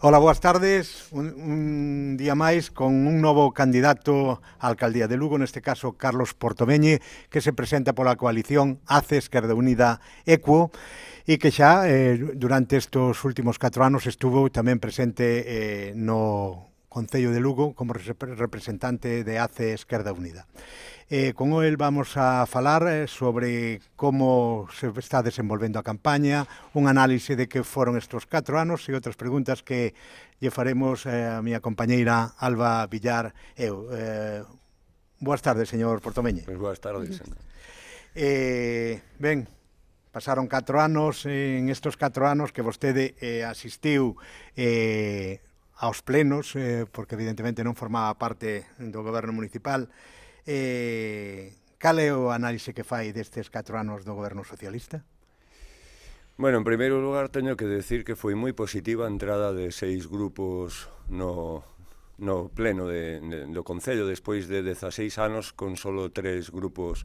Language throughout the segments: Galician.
Ola, boas tardes. Un, un día máis con un novo candidato á alcaldía de Lugo, neste caso Carlos Portomeñe, que se presenta pola coalición ACE Esquerda Unida Equo e que xa eh, durante estes últimos 4 anos estuvo tamén presente eh, no Concello de Lugo como representante de ACE Esquerda Unida. Eh, con él vamos a falar eh, sobre como se está desenvolvendo a campaña, un análise de que foron estes 4 anos e outras preguntas que lle faremos eh, a miña compañeira Alba Villar. Eu, eh, boas tardes, señor Portomeñe. Pues pois boas tardes. Señor. Eh, ben, pasaron 4 anos, en estes 4 anos que vostede eh, asistiu eh, aos plenos, eh, porque evidentemente non formaba parte do goberno municipal, Eh, cal é o análise que fai destes 4 anos do goberno socialista? Bueno, en primeiro lugar teño que decir que foi moi positiva a entrada de seis grupos no, no pleno de, de, do Concello despois de 16 anos con solo tres grupos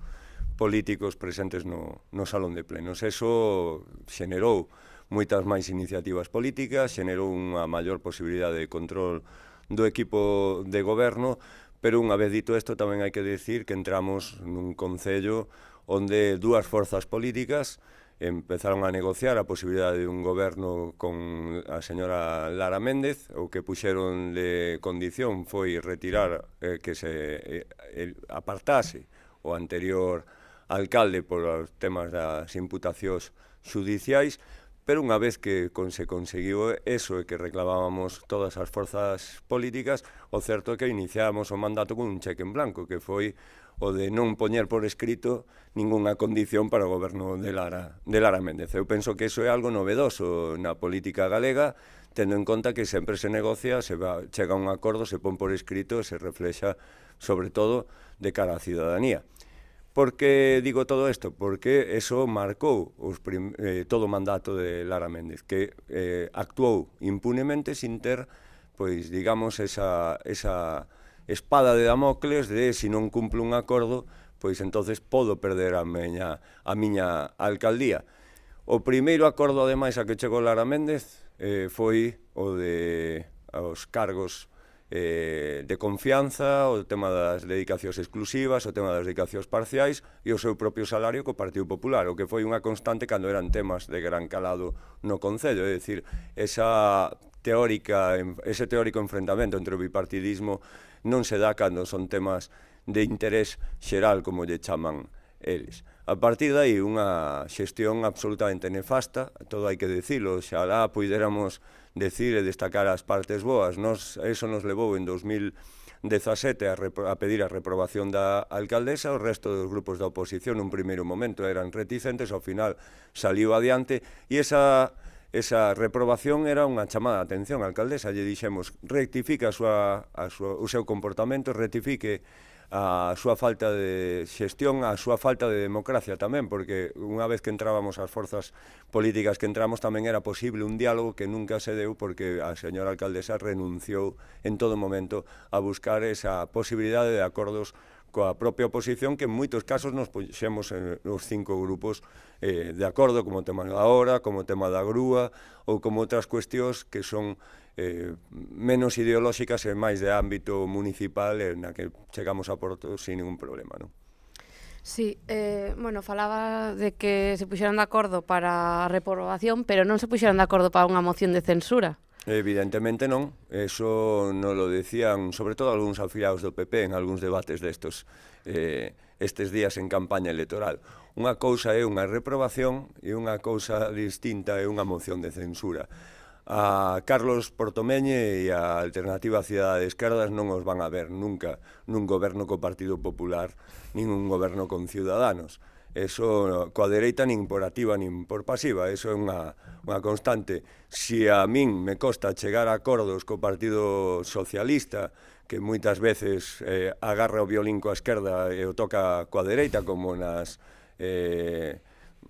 políticos presentes no, no salón de plenos. Eso xenerou moitas máis iniciativas políticas, xenerou unha maior posibilidade de control do equipo de goberno Pero unha vez dito isto tamén hai que dicir que entramos nun concello onde dúas forzas políticas empezaron a negociar a posibilidade de un goberno con a señora Lara Méndez, o que puxeron de condición foi retirar eh, que se eh, apartase o anterior alcalde por os temas das imputacións judiciais, Pero unha vez que con, se conseguiu eso e que reclamábamos todas as forzas políticas, o certo é que iniciábamos o mandato con un cheque en blanco, que foi o de non poñer por escrito ningunha condición para o goberno de Lara, de Lara Méndez. Eu penso que eso é algo novedoso na política galega, tendo en conta que sempre se negocia, se va, chega un acordo, se pon por escrito e se reflexa sobre todo de cara á ciudadanía. Por que digo todo isto? Porque eso marcou os prim, eh, todo o mandato de Lara Méndez, que eh, actuou impunemente sin ter, pois, digamos, esa, esa espada de Damocles de se non cumple un acordo, pois entonces podo perder a miña, a miña alcaldía. O primeiro acordo, ademais, a que chegou Lara Méndez eh, foi o de os cargos eh, de confianza, o tema das dedicacións exclusivas, o tema das dedicacións parciais e o seu propio salario co Partido Popular, o que foi unha constante cando eran temas de gran calado no Concello, é dicir, esa teórica, ese teórico enfrentamento entre o bipartidismo non se dá cando son temas de interés xeral, como lle chaman eles. A partir dai, unha xestión absolutamente nefasta, todo hai que dicilo, lá puidéramos decir e destacar as partes boas. Nos, eso nos levou en 2017 a, repro, a pedir a reprobación da alcaldesa, o resto dos grupos da oposición un primeiro momento eran reticentes, ao final saliu adiante e esa esa reprobación era unha chamada de atención, alcaldesa, lle dixemos, rectifica a súa, a súa, o seu comportamento, rectifique a súa falta de xestión, a súa falta de democracia tamén, porque unha vez que entrábamos as forzas políticas que entramos tamén era posible un diálogo que nunca se deu porque a señora alcaldesa renunciou en todo momento a buscar esa posibilidade de acordos coa propia oposición que en moitos casos nos puxemos en os cinco grupos eh, de acordo como o tema da hora, como o tema da grúa ou como outras cuestións que son eh, menos ideolóxicas e máis de ámbito municipal eh, na que chegamos a Porto sin ningún problema. Non? Sí, eh, bueno, falaba de que se puxeran de acordo para a reprobación, pero non se puxeran de acordo para unha moción de censura. Evidentemente non, eso non lo decían sobre todo algúns afiliados do PP en algúns debates destos eh, estes días en campaña electoral. Unha cousa é unha reprobación e unha cousa distinta é unha moción de censura. A Carlos Portomeñe e a Alternativa Cidade de Esquerdas non os van a ver nunca nun goberno co Partido Popular, nin un goberno con Ciudadanos. Eso coa dereita nin por activa nin por pasiva, eso é unha, unha constante. Si a min me costa chegar a acordos co Partido Socialista, que moitas veces eh, agarra o violín coa esquerda e o toca coa dereita, como nas... Eh,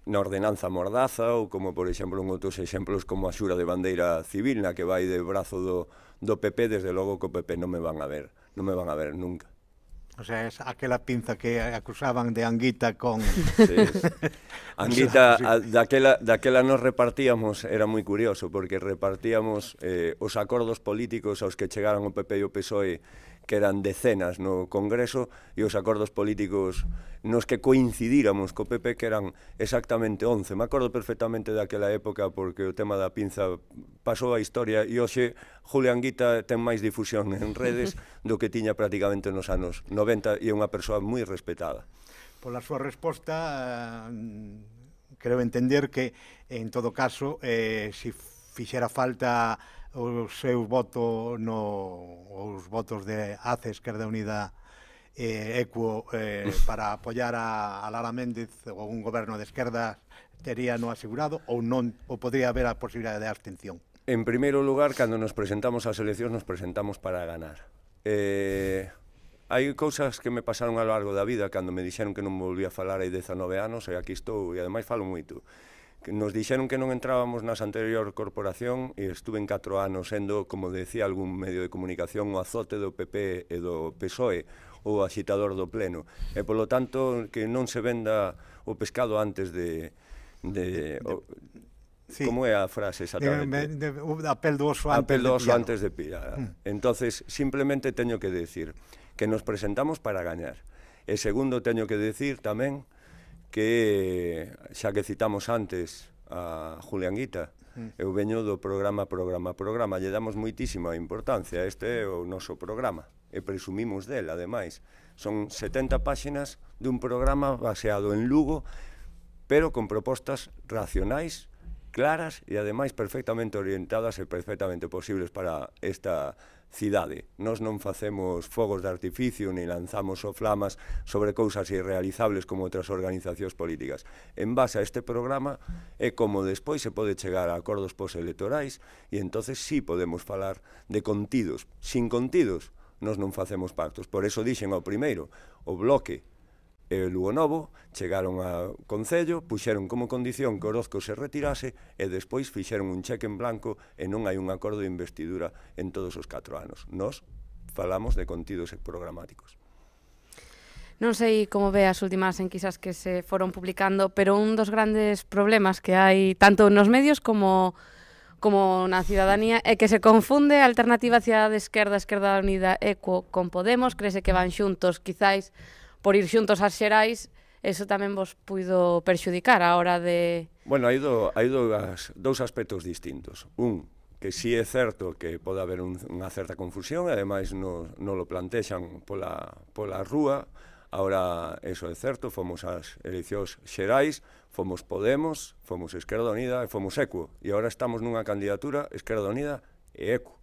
na ordenanza mordaza ou como, por exemplo, un outros exemplos como a xura de bandeira civil na que vai de brazo do, do PP, desde logo que o PP non me van a ver, non me van a ver nunca. O sea, es aquela pinza que acusaban de Anguita con... Sí. Anguita, daquela, daquela nos repartíamos, era moi curioso, porque repartíamos eh, os acordos políticos aos que chegaron o PP e o PSOE que eran decenas no Congreso e os acordos políticos nos que coincidíramos co PP que eran exactamente 11. Me acordo perfectamente daquela época porque o tema da pinza pasou a historia e hoxe Julián Guita ten máis difusión en redes do que tiña prácticamente nos anos 90 e é unha persoa moi respetada. Pola súa resposta, creo entender que, en todo caso, eh, se si fixera falta o seu voto no, os votos de ACE Esquerda Unida eh, Equo eh, para apoiar a, a Lara Méndez ou un goberno de esquerda tería no asegurado ou non ou podría haber a posibilidade de abstención? En primeiro lugar, cando nos presentamos ás eleccións nos presentamos para ganar. Eh, hai cousas que me pasaron ao largo da vida cando me dixeron que non volvía a falar hai 19 anos e aquí estou e ademais falo moito. Nos dixeron que non entrábamos nas anterior corporación e estuve en 4 anos sendo, como decía algún medio de comunicación, o azote do PP e do PSOE, o axitador do pleno. E polo tanto que non se venda o pescado antes de de, de o, Sí. Como é a frase exactamente? De, de, de, a pel do oso antes, do oso antes de pirar. Mm. Entonces, simplemente teño que decir que nos presentamos para gañar. E segundo, teño que decir tamén que xa que citamos antes a Julián Guita, mm. eu veño do programa, programa, programa, lle damos moitísima importancia, este é o noso programa, e presumimos del, ademais. Son 70 páxinas dun programa baseado en Lugo, pero con propostas racionais, claras e ademais perfectamente orientadas e perfectamente posibles para esta cidade. Nós non facemos fogos de artificio ni lanzamos o flamas sobre cousas irrealizables como outras organizacións políticas. En base a este programa é como despois se pode chegar a acordos poselectorais e entonces sí podemos falar de contidos. Sin contidos, nós non facemos pactos. Por eso dixen ao primeiro, o bloque e Lugo Novo chegaron ao Concello, puxeron como condición que Orozco se retirase e despois fixeron un cheque en blanco e non hai un acordo de investidura en todos os catro anos. Nos falamos de contidos programáticos. Non sei como ve as últimas enquisas que se foron publicando, pero un dos grandes problemas que hai tanto nos medios como como na ciudadanía é que se confunde a alternativa cidade esquerda, esquerda unida, eco con Podemos, crese que van xuntos, quizáis por ir xuntos ás xerais, eso tamén vos puido perxudicar a hora de... Bueno, hai, do, hai as, dous aspectos distintos. Un, que si sí é certo que pode haber un, unha certa confusión, ademais non no lo plantexan pola, pola rúa, Ahora, eso é certo, fomos as eleccións xerais, fomos Podemos, fomos Esquerda Unida e fomos Eco, E agora estamos nunha candidatura Esquerda Unida e Eco.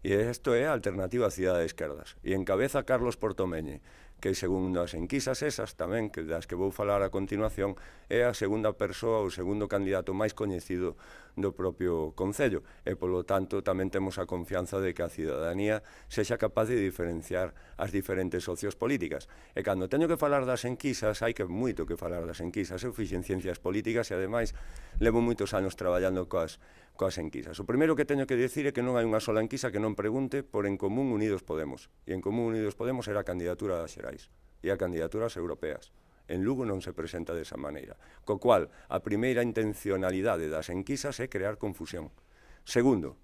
E isto é a alternativa a Cidade de Esquerdas. E encabeza Carlos Portomeñe, que segundo as enquisas esas tamén, que das que vou falar a continuación, é a segunda persoa ou segundo candidato máis coñecido do propio Concello e polo tanto tamén temos a confianza de que a cidadanía sexa capaz de diferenciar as diferentes socios políticas e cando teño que falar das enquisas hai que moito que falar das enquisas eu fixen ciencias políticas e ademais levo moitos anos traballando coas, coas enquisas. O primeiro que teño que dicir é que non hai unha sola enquisa que non pregunte por En Común Unidos Podemos. E En Común Unidos Podemos era a candidatura das Xerais e a candidaturas europeas. En Lugo non se presenta desa maneira. Co cual, a primeira intencionalidade das enquisas é crear confusión. Segundo,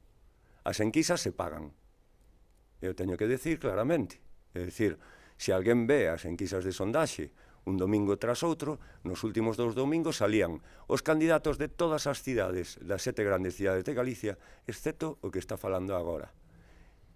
as enquisas se pagan. Eu teño que decir claramente. É dicir, se alguén ve as enquisas de sondaxe un domingo tras outro, nos últimos dous domingos salían os candidatos de todas as cidades, das sete grandes cidades de Galicia, excepto o que está falando agora.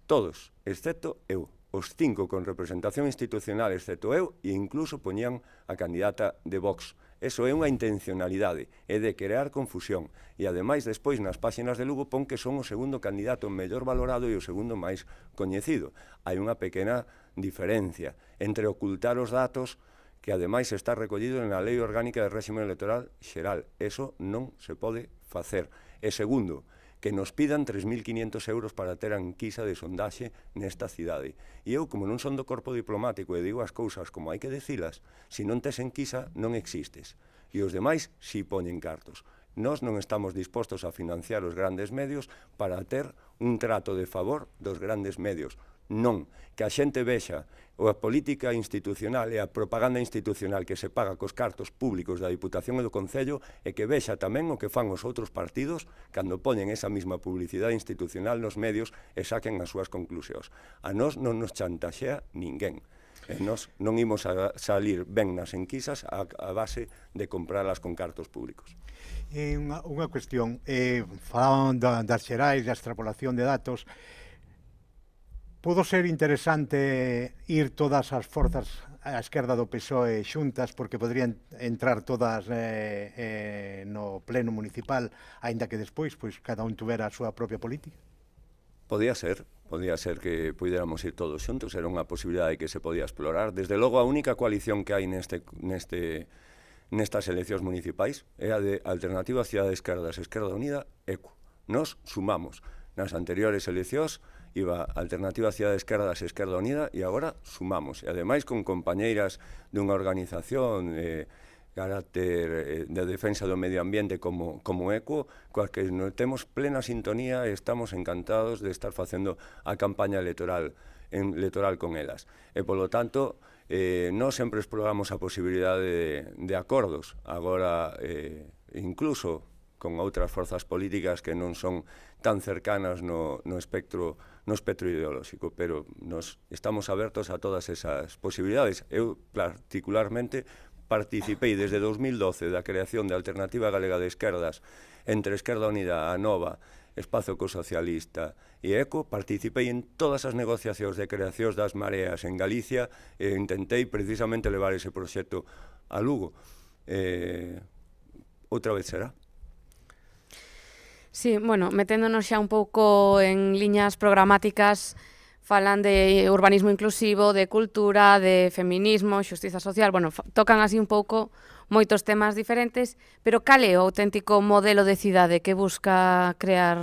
Todos, excepto eu os cinco con representación institucional, excepto eu, e incluso poñían a candidata de Vox. Eso é unha intencionalidade, é de crear confusión. E ademais, despois, nas páxinas de Lugo, pon que son o segundo candidato mellor valorado e o segundo máis coñecido. Hai unha pequena diferencia entre ocultar os datos que ademais está recollido na Lei Orgánica de Réxime Electoral Xeral. Eso non se pode facer. E segundo, que nos pidan 3.500 euros para ter anquisa de sondaxe nesta cidade. E eu, como non son do corpo diplomático e digo as cousas como hai que decilas, se non tes enquisa non existes. E os demais si poñen cartos. Nós non estamos dispostos a financiar os grandes medios para ter un trato de favor dos grandes medios, Non, que a xente vexa ou a política institucional e a propaganda institucional que se paga cos cartos públicos da Diputación e do Concello e que vexa tamén o que fan os outros partidos cando poñen esa mesma publicidade institucional nos medios e saquen as súas conclusións. A nós non nos chantaxea ninguén. E nós non imos a salir ben nas enquisas a, a base de comprarlas con cartos públicos. É eh, unha, unha cuestión, eh, falaban da, das xerais, da extrapolación de datos, Pudo ser interesante ir todas as forzas a esquerda do PSOE xuntas porque podrían entrar todas eh, eh, no pleno municipal, aínda que despois pois cada un tuvera a súa propia política? Podía ser, podía ser que puidéramos ir todos xuntos, era unha posibilidade que se podía explorar. Desde logo, a única coalición que hai neste, neste, nestas eleccións municipais é a de Alternativa Cidade Esquerda, Esquerda Unida, ECO. Nos sumamos. Nas anteriores eleccións iba Alternativa Cidade Esquerda e Esquerda Unida e agora sumamos. E ademais con compañeiras dunha organización eh, carácter eh, de defensa do medio ambiente como, como eco, coas que non temos plena sintonía e estamos encantados de estar facendo a campaña electoral en electoral con elas. E polo tanto, eh, non sempre exploramos a posibilidade de, de acordos. Agora, eh, incluso con outras forzas políticas que non son tan cercanas no, no espectro no espectro ideolóxico, pero nos estamos abertos a todas esas posibilidades. Eu particularmente participei desde 2012 da creación da Alternativa Galega de Esquerdas entre Esquerda Unida, a Nova, Espazo Ecosocialista e ECO, participei en todas as negociacións de creacións das mareas en Galicia e intentei precisamente levar ese proxecto a Lugo. Eh, outra vez será. Sí, bueno, meténdonos xa un pouco en liñas programáticas, falan de urbanismo inclusivo, de cultura, de feminismo, xustiza social, bueno, tocan así un pouco moitos temas diferentes, pero cal é o auténtico modelo de cidade que busca crear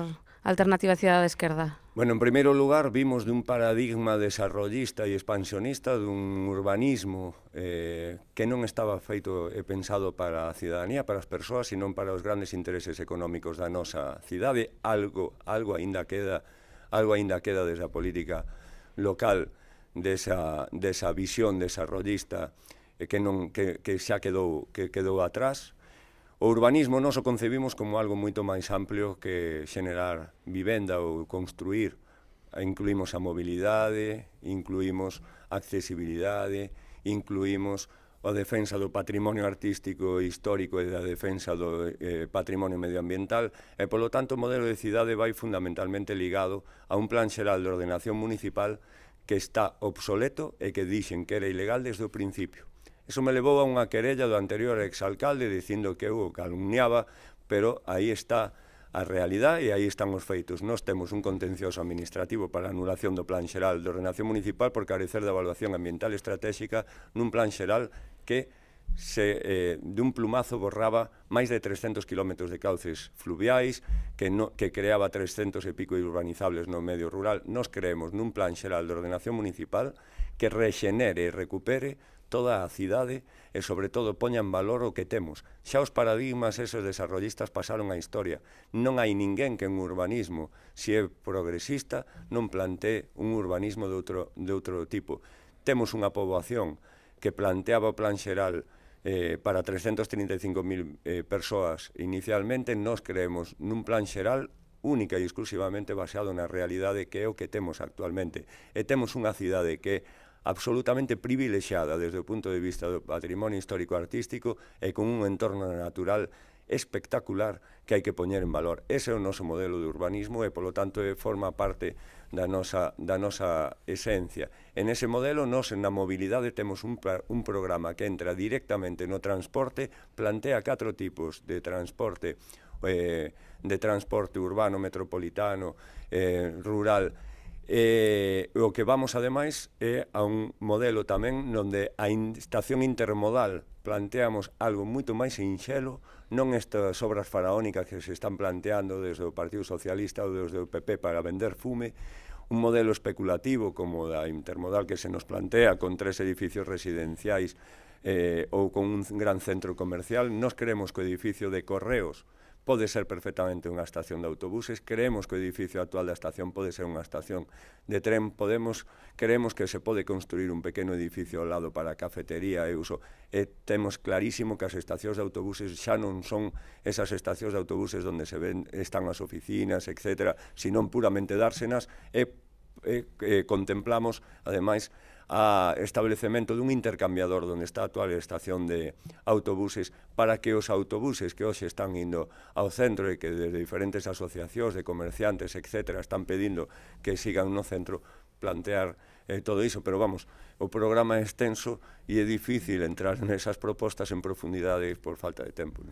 Alternativa Cidade de Esquerda? Bueno, en primeiro lugar, vimos dun paradigma desarrollista e expansionista dun urbanismo eh, que non estaba feito e pensado para a cidadanía, para as persoas, sino para os grandes intereses económicos da nosa cidade. Algo, algo aínda queda algo aínda queda desa política local, desa, desa visión desarrollista eh, que, non, que, que xa quedou, que quedou atrás, O urbanismo nós o concebimos como algo moito máis amplio que xenerar vivenda ou construir. Incluímos a mobilidade, incluímos a accesibilidade, incluímos a defensa do patrimonio artístico e histórico e da defensa do eh, patrimonio medioambiental e, polo tanto, o modelo de cidade vai fundamentalmente ligado a un plan xeral de ordenación municipal que está obsoleto e que dixen que era ilegal desde o principio. Eso me levou a unha querella do anterior exalcalde dicindo que eu calumniaba, pero aí está a realidade e aí están os feitos. Nós temos un contencioso administrativo para a anulación do Plan Xeral de Ordenación Municipal por carecer de evaluación ambiental estratégica nun Plan Xeral que se eh, dun plumazo borraba máis de 300 km de cauces fluviais que, no, que creaba 300 e pico urbanizables no medio rural. Nos creemos nun plan xeral de ordenación municipal que rexenere e recupere toda a cidade e, sobre todo, poña en valor o que temos. Xa os paradigmas esos desarrollistas pasaron a historia. Non hai ninguén que un urbanismo, se é progresista, non plante un urbanismo de outro, de outro tipo. Temos unha poboación que planteaba o plan xeral eh, para 335.000 eh, persoas inicialmente, nos creemos nun plan xeral única e exclusivamente baseado na realidade que é o que temos actualmente. E temos unha cidade que absolutamente privilexiada desde o punto de vista do patrimonio histórico artístico e con un entorno natural espectacular que hai que poñer en valor. Ese é o noso modelo de urbanismo e, polo tanto, forma parte da nosa, da nosa esencia. En ese modelo, nos na mobilidade temos un, un programa que entra directamente no transporte, plantea catro tipos de transporte, eh, de transporte urbano, metropolitano, eh, rural E o que vamos, ademais, é a un modelo tamén onde a estación intermodal planteamos algo moito máis sinxelo, non estas obras faraónicas que se están planteando desde o Partido Socialista ou desde o PP para vender fume, un modelo especulativo como da intermodal que se nos plantea con tres edificios residenciais eh, ou con un gran centro comercial, nos creemos que o edificio de Correos, pode ser perfectamente unha estación de autobuses, creemos que o edificio actual da estación pode ser unha estación de tren, podemos, creemos que se pode construir un pequeno edificio ao lado para cafetería e uso, e temos clarísimo que as estacións de autobuses xa non son esas estacións de autobuses onde se ven, están as oficinas, etc., senón puramente dársenas, e, e, e contemplamos, ademais, a establecemento dun intercambiador onde está a actual estación de autobuses para que os autobuses que hoxe están indo ao centro e que desde diferentes asociacións de comerciantes, etc., están pedindo que sigan no centro, plantear eh, todo iso, pero vamos, o programa é extenso e é difícil entrar nesas propostas en profundidade por falta de tempo.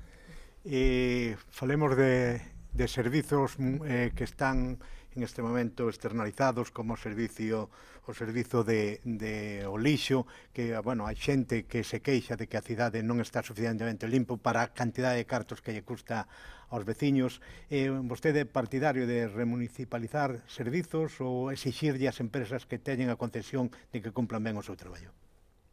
Eh, falemos de, de servizos mm, eh, que están en este momento externalizados como servicio o servizo de, de o lixo, que, bueno, hai xente que se queixa de que a cidade non está suficientemente limpo para a cantidade de cartos que lle custa aos veciños. Eh, vostede é partidario de remunicipalizar servizos ou exixirlle ás empresas que teñen a concesión de que cumplan ben o seu traballo?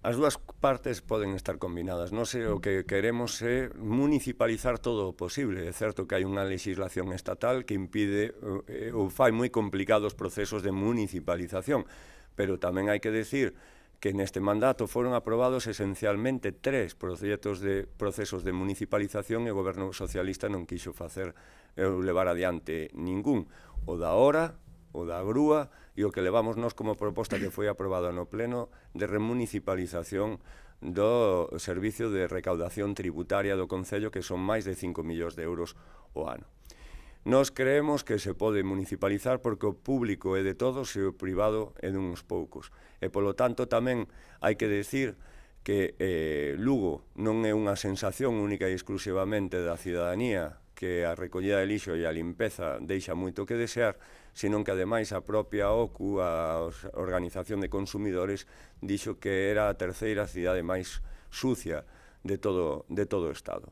As dúas partes poden estar combinadas. Non sei, o que queremos é municipalizar todo o posible. É certo que hai unha legislación estatal que impide eh, ou fai moi complicados procesos de municipalización, pero tamén hai que decir que neste mandato foron aprobados esencialmente tres proxectos de procesos de municipalización e o goberno socialista non quixo facer eh, levar adiante ningún. O da hora, o da grúa e o que levamos nós como proposta que foi aprobada no Pleno de remunicipalización do Servicio de Recaudación Tributaria do Concello, que son máis de 5 millóns de euros o ano. Nós creemos que se pode municipalizar porque o público é de todos e o privado é duns poucos. E polo tanto tamén hai que decir que eh, Lugo non é unha sensación única e exclusivamente da cidadanía que a recollida de lixo e a limpeza deixa moito que desear, senón que ademais a propia OCU, a Organización de Consumidores, dixo que era a terceira cidade máis sucia de todo, de todo o Estado.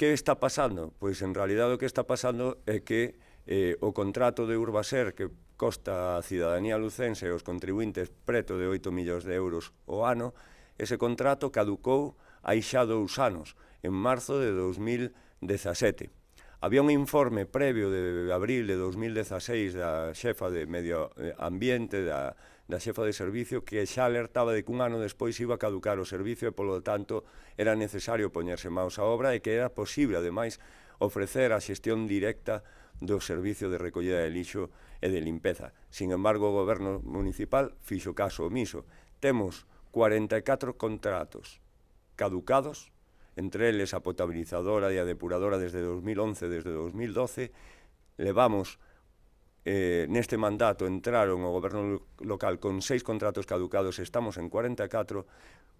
Que está pasando? Pois en realidad o que está pasando é que eh, o contrato de Urbaser que costa a cidadanía lucense e os contribuintes preto de 8 millóns de euros o ano, ese contrato caducou hai xa dous anos, en marzo de 2019 17. Había un informe previo de abril de 2016 da xefa de Medio eh, Ambiente, da, da xefa de servicio, que xa alertaba de que un ano despois iba a caducar o servicio e, polo tanto, era necesario poñerse máis á obra e que era posible, ademais, ofrecer a xestión directa do servicio de recollida de lixo e de limpeza. Sin embargo, o goberno municipal fixo caso omiso. Temos 44 contratos caducados entre eles a potabilizadora e a depuradora desde 2011, desde 2012, levamos eh, neste mandato entraron o goberno local con seis contratos caducados, estamos en 44,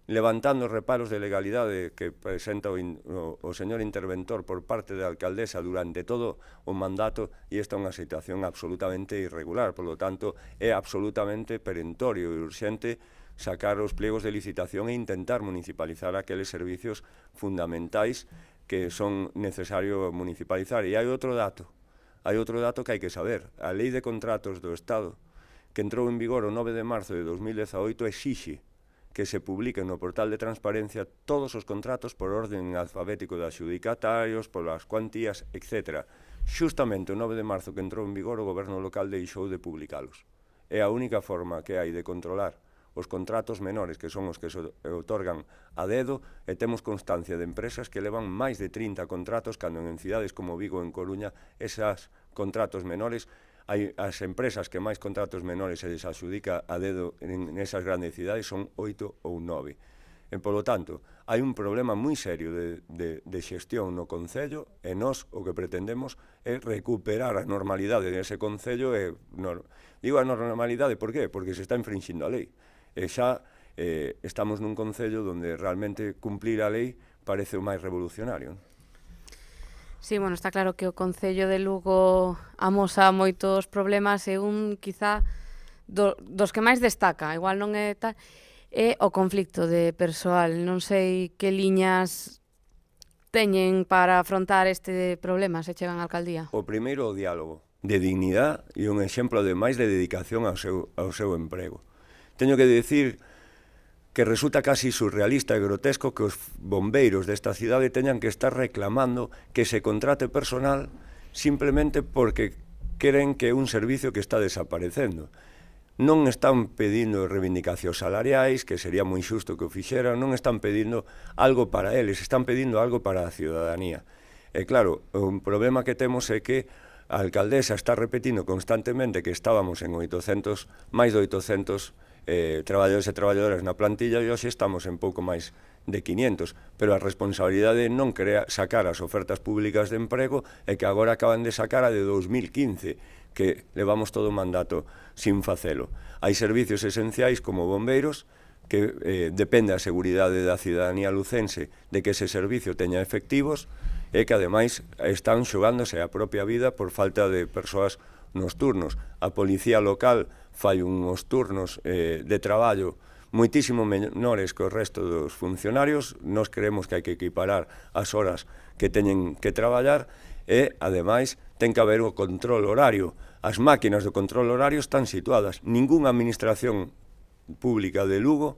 levantando reparos de legalidade que presenta o, in, o, o señor interventor por parte da alcaldesa durante todo o mandato e esta é unha situación absolutamente irregular, polo tanto é absolutamente perentorio e urxente sacar os pliegos de licitación e intentar municipalizar aqueles servicios fundamentais que son necesario municipalizar. E hai outro dato, hai outro dato que hai que saber. A Lei de Contratos do Estado, que entrou en vigor o 9 de marzo de 2018, exixe que se publiquen no portal de transparencia todos os contratos por orden alfabético de adxudicatarios, polas cuantías, etc. Xustamente o 9 de marzo que entrou en vigor o goberno local deixou de publicalos. É a única forma que hai de controlar os contratos menores, que son os que se otorgan a dedo, e temos constancia de empresas que levan máis de 30 contratos, cando en cidades como Vigo en Coruña, esas contratos menores, hai as empresas que máis contratos menores se les a dedo en, esas grandes cidades son 8 ou 9. E, polo tanto, hai un problema moi serio de, de, de xestión no Concello e nós o que pretendemos é recuperar a normalidade dese Concello e, no, digo a normalidade por qué? Porque se está infringindo a lei. E xa eh, estamos nun concello onde realmente cumplir a lei parece o máis revolucionario. Non? Sí, bueno, está claro que o Concello de Lugo amosa moitos problemas e un quizá do, dos que máis destaca, igual non é tal, é o conflicto de persoal. Non sei que liñas teñen para afrontar este problema se chegan á alcaldía. O primeiro o diálogo de dignidade e un exemplo de máis de dedicación ao seu, ao seu emprego. Teño que dicir que resulta casi surrealista e grotesco que os bombeiros desta cidade teñan que estar reclamando que se contrate personal simplemente porque queren que é un servicio que está desaparecendo. Non están pedindo reivindicacións salariais, que sería moi xusto que o fixeran, non están pedindo algo para eles, están pedindo algo para a ciudadanía. E claro, o problema que temos é que a alcaldesa está repetindo constantemente que estábamos en 800, máis de 800 eh, traballadores e traballadoras na plantilla e hoxe estamos en pouco máis de 500, pero a responsabilidade non crea sacar as ofertas públicas de emprego é que agora acaban de sacar a de 2015, que levamos todo o mandato sin facelo. Hai servicios esenciais como bombeiros, que eh, depende a seguridade da cidadanía lucense de que ese servicio teña efectivos e que ademais están xogándose a propia vida por falta de persoas nos turnos. A policía local fai unhos turnos eh, de traballo moitísimo menores que o resto dos funcionarios. Nos creemos que hai que equiparar as horas que teñen que traballar e, ademais, ten que haber o control horario. As máquinas do control horario están situadas. Ninguna administración pública de Lugo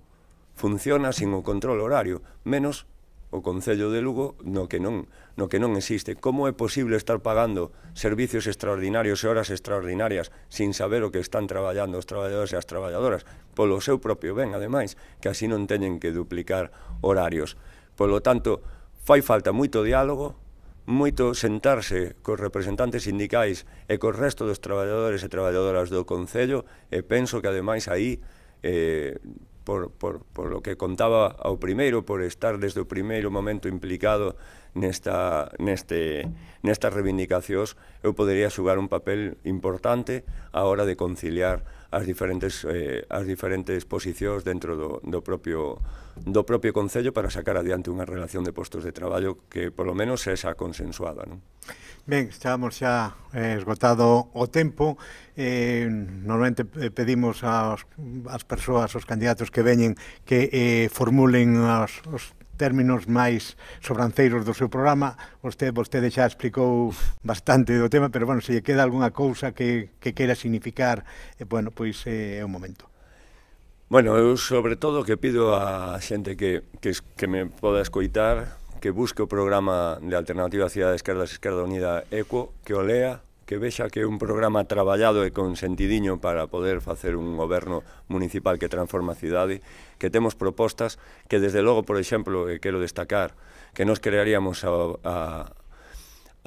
funciona sin o control horario, menos o Concello de Lugo no que non no que non existe. Como é posible estar pagando servicios extraordinarios e horas extraordinarias sin saber o que están traballando os traballadores e as traballadoras polo seu propio ben, ademais, que así non teñen que duplicar horarios. Polo tanto, fai falta moito diálogo, moito sentarse cos representantes sindicais e cos resto dos traballadores e traballadoras do Concello e penso que ademais aí eh, por, por, por lo que contaba ao primeiro, por estar desde o primeiro momento implicado nesta, neste, nestas reivindicacións, eu poderia xugar un papel importante a hora de conciliar as diferentes, eh, as diferentes posicións dentro do, do propio do propio Concello para sacar adiante unha relación de postos de traballo que, polo menos, é xa consensuada. Non? Ben, estamos xa eh, esgotado o tempo. Eh, normalmente eh, pedimos aos, as persoas, aos candidatos que veñen, que eh, formulen os términos máis sobranceiros do seu programa. Vostede, vostede xa explicou bastante do tema, pero, bueno, se lle queda algunha cousa que, que queira significar, eh, bueno, pois eh, é o momento. Bueno, eu sobre todo que pido a xente que, que, que me poda escoitar que busque o programa de Alternativa Cidade Esquerda Esquerda Unida ECO, que o lea, que vexa que é un programa traballado e con sentidiño para poder facer un goberno municipal que transforma a cidade, que temos propostas que desde logo, por exemplo, e quero destacar, que nos crearíamos a, a,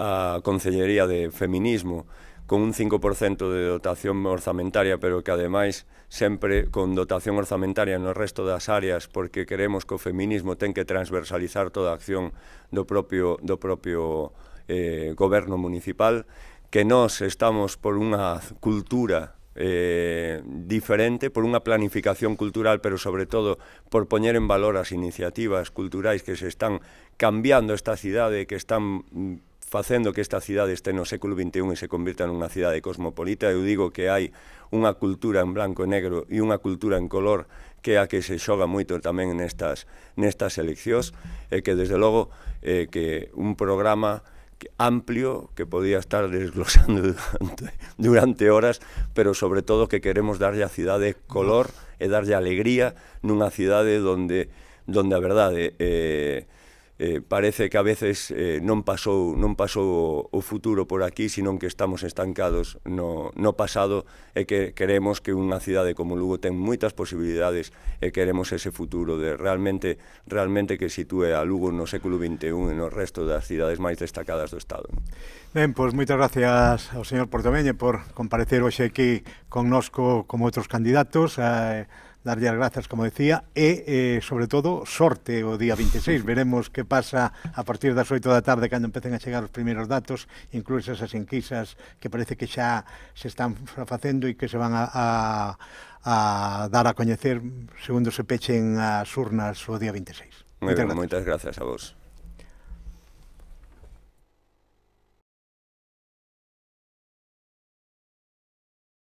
a Concellería de Feminismo, con un 5% de dotación orzamentaria, pero que ademais sempre con dotación orzamentaria no resto das áreas, porque queremos que o feminismo ten que transversalizar toda a acción do propio, do propio eh, goberno municipal, que nos estamos por unha cultura eh, diferente por unha planificación cultural, pero sobre todo por poñer en valor as iniciativas culturais que se están cambiando esta cidade, que están mm, facendo que esta cidade este no século XXI e se convirta nunha cidade cosmopolita. Eu digo que hai unha cultura en branco e negro e unha cultura en color que é a que se xoga moito tamén nestas, nestas eleccións e que, desde logo, eh, que un programa amplio que podía estar desglosando durante, durante horas, pero sobre todo que queremos darlle a cidade color e darlle alegría nunha cidade donde, donde a verdade eh, eh, parece que a veces eh, non pasou non pasou o futuro por aquí, senón que estamos estancados no, no pasado e que queremos que unha cidade como Lugo ten moitas posibilidades e queremos ese futuro de realmente realmente que sitúe a Lugo no século XXI e no resto das cidades máis destacadas do Estado. Ben, pois moitas gracias ao señor Portomeñe por comparecer hoxe aquí connosco como outros candidatos. Eh, darlle as grazas, como decía, e, eh, sobre todo, sorte o día 26. Veremos que pasa a partir das 8 da tarde, cando empecen a chegar os primeiros datos, incluso esas enquisas que parece que xa se están facendo e que se van a, a, a dar a coñecer segundo se pechen as urnas o día 26. Moitas grazas. moitas grazas a vos.